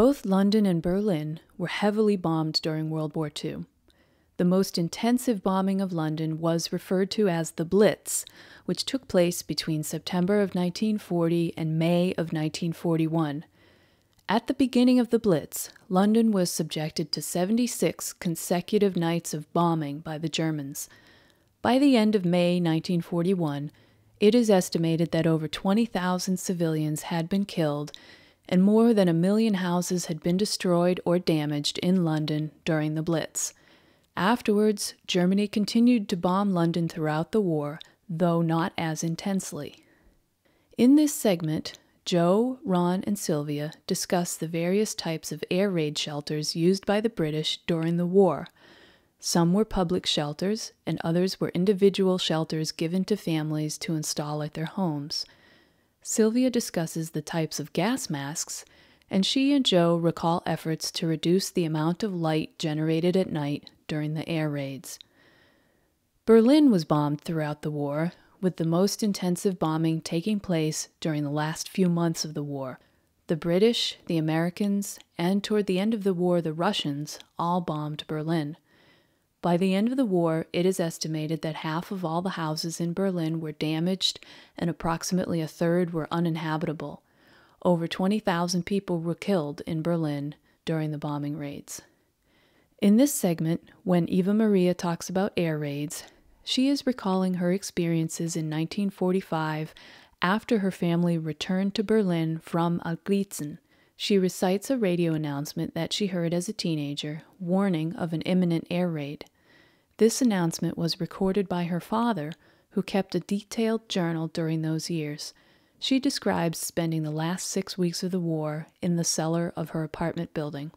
Both London and Berlin were heavily bombed during World War II. The most intensive bombing of London was referred to as the Blitz, which took place between September of 1940 and May of 1941. At the beginning of the Blitz, London was subjected to 76 consecutive nights of bombing by the Germans. By the end of May 1941, it is estimated that over 20,000 civilians had been killed and more than a million houses had been destroyed or damaged in London during the Blitz. Afterwards, Germany continued to bomb London throughout the war, though not as intensely. In this segment, Joe, Ron, and Sylvia discuss the various types of air raid shelters used by the British during the war. Some were public shelters, and others were individual shelters given to families to install at their homes. Sylvia discusses the types of gas masks, and she and Joe recall efforts to reduce the amount of light generated at night during the air raids. Berlin was bombed throughout the war, with the most intensive bombing taking place during the last few months of the war. The British, the Americans, and toward the end of the war, the Russians all bombed Berlin. By the end of the war, it is estimated that half of all the houses in Berlin were damaged and approximately a third were uninhabitable. Over 20,000 people were killed in Berlin during the bombing raids. In this segment, when Eva Maria talks about air raids, she is recalling her experiences in 1945 after her family returned to Berlin from Alglitzen, she recites a radio announcement that she heard as a teenager, warning of an imminent air raid. This announcement was recorded by her father, who kept a detailed journal during those years. She describes spending the last six weeks of the war in the cellar of her apartment building.